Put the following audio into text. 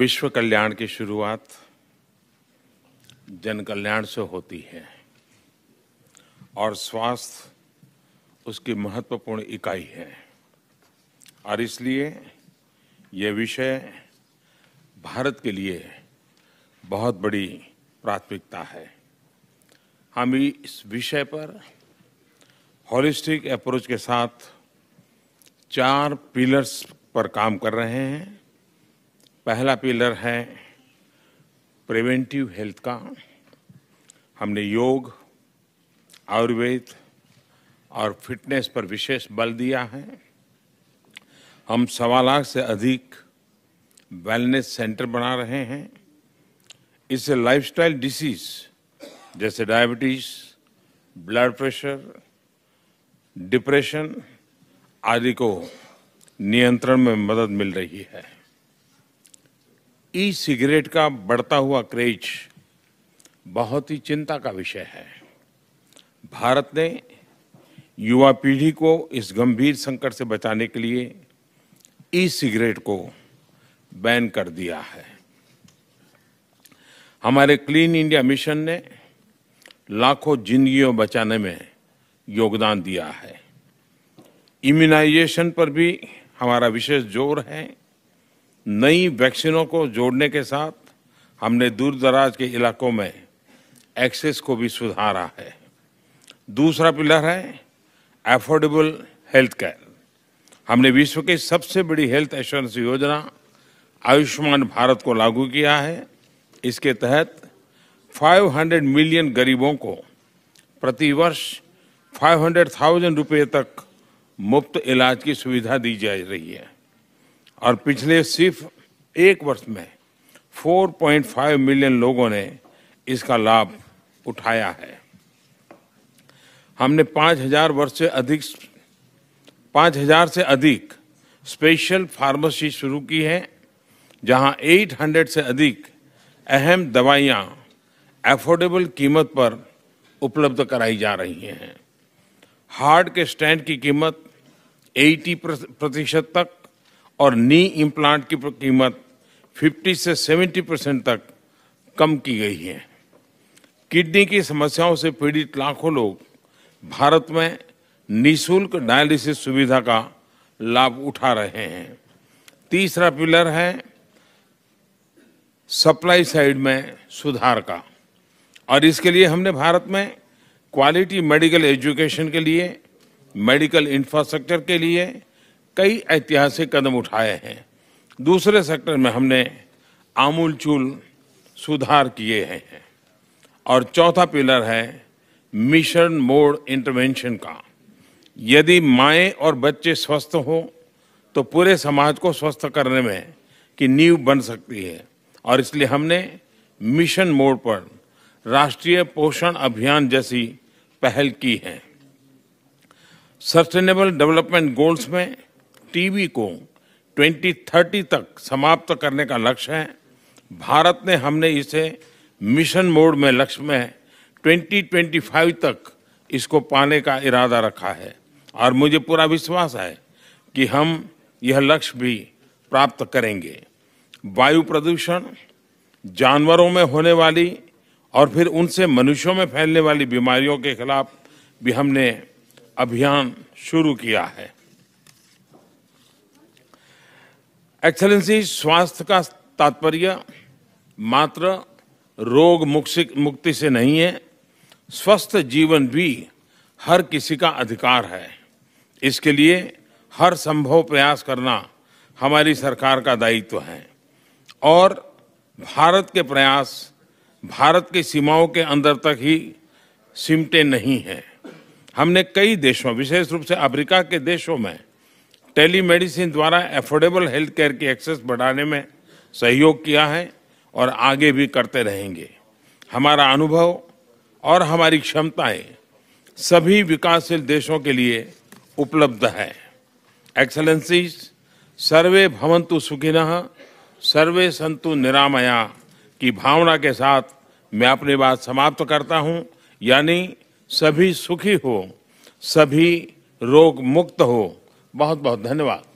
विश्व कल्याण की शुरुआत जन कल्याण से होती है और स्वास्थ्य उसकी महत्वपूर्ण इकाई है और इसलिए यह विषय भारत के लिए बहुत बड़ी प्राथमिकता है हम इस विषय पर होलिस्टिक अप्रोच के साथ चार पिलर्स पर काम कर रहे हैं पहला पिलर है प्रिवेंटिव हेल्थ का हमने योग आयुर्वेद और फिटनेस पर विशेष बल दिया है हम सवा लाख से अधिक वेलनेस सेंटर बना रहे हैं इससे लाइफस्टाइल डिसीज जैसे डायबिटीज ब्लड प्रेशर डिप्रेशन आदि को नियंत्रण में मदद मिल रही है ई सिगरेट का बढ़ता हुआ क्रेज बहुत ही चिंता का विषय है भारत ने युवा पीढ़ी को इस गंभीर संकट से बचाने के लिए ई सिगरेट को बैन कर दिया है हमारे क्लीन इंडिया मिशन ने लाखों जिंदगियों बचाने में योगदान दिया है इम्यूनाइजेशन पर भी हमारा विशेष जोर है नई वैक्सीनों को जोड़ने के साथ हमने दूर दराज के इलाकों में एक्सेस को भी सुधारा है दूसरा पिलर है एफोर्डेबल हेल्थ केयर हमने विश्व की सबसे बड़ी हेल्थ एश्योरेंस योजना आयुष्मान भारत को लागू किया है इसके तहत 500 मिलियन गरीबों को प्रतिवर्ष 500,000 रुपए तक मुफ्त इलाज की सुविधा दी जा रही है और पिछले सिर्फ एक वर्ष में 4.5 मिलियन लोगों ने इसका लाभ उठाया है हमने 5000 वर्ष से अधिक 5000 से अधिक स्पेशल फार्मेसी शुरू की है जहां 800 से अधिक अहम दवाइयां एफोर्डेबल कीमत पर उपलब्ध कराई जा रही हैं हार्ट के स्टैंड की कीमत 80 प्रतिशत तक और नी इम्प्लांट की कीमत 50 से 70 परसेंट तक कम की गई है किडनी की समस्याओं से पीड़ित लाखों लोग भारत में निशुल्क डायलिसिस सुविधा का लाभ उठा रहे हैं तीसरा पिलर है सप्लाई साइड में सुधार का और इसके लिए हमने भारत में क्वालिटी मेडिकल एजुकेशन के लिए मेडिकल इंफ्रास्ट्रक्चर के लिए कई ऐतिहासिक कदम उठाए हैं दूसरे सेक्टर में हमने आमूलचूल सुधार किए हैं और चौथा पिलर है मिशन मोड इंटरवेंशन का यदि माए और बच्चे स्वस्थ हों तो पूरे समाज को स्वस्थ करने में की नींव बन सकती है और इसलिए हमने मिशन मोड पर राष्ट्रीय पोषण अभियान जैसी पहल की है सस्टेनेबल डेवलपमेंट गोल्स में टीबी को 2030 तक समाप्त करने का लक्ष्य है भारत ने हमने इसे मिशन मोड में लक्ष्य में 2025 तक इसको पाने का इरादा रखा है और मुझे पूरा विश्वास है कि हम यह लक्ष्य भी प्राप्त करेंगे वायु प्रदूषण जानवरों में होने वाली और फिर उनसे मनुष्यों में फैलने वाली बीमारियों के खिलाफ भी हमने अभियान शुरू किया है एक्सेलेंसी स्वास्थ्य का तात्पर्य मात्र रोग मुक्ति से नहीं है स्वस्थ जीवन भी हर किसी का अधिकार है इसके लिए हर संभव प्रयास करना हमारी सरकार का दायित्व है और भारत के प्रयास भारत की सीमाओं के अंदर तक ही सिमटे नहीं हैं हमने कई देशों विशेष रूप से अफ्रीका के देशों में टेलीमेडिसिन द्वारा एफोर्डेबल हेल्थ केयर की एक्सेस बढ़ाने में सहयोग किया है और आगे भी करते रहेंगे हमारा अनुभव और हमारी क्षमताएं सभी विकासशील देशों के लिए उपलब्ध है एक्सलेंसीज सर्वे भवंतु सुखिन सर्वे संतु निरामया की भावना के साथ मैं अपनी बात समाप्त करता हूं यानी सभी सुखी हो सभी रोग मुक्त हो बहुत बहुत धन्यवाद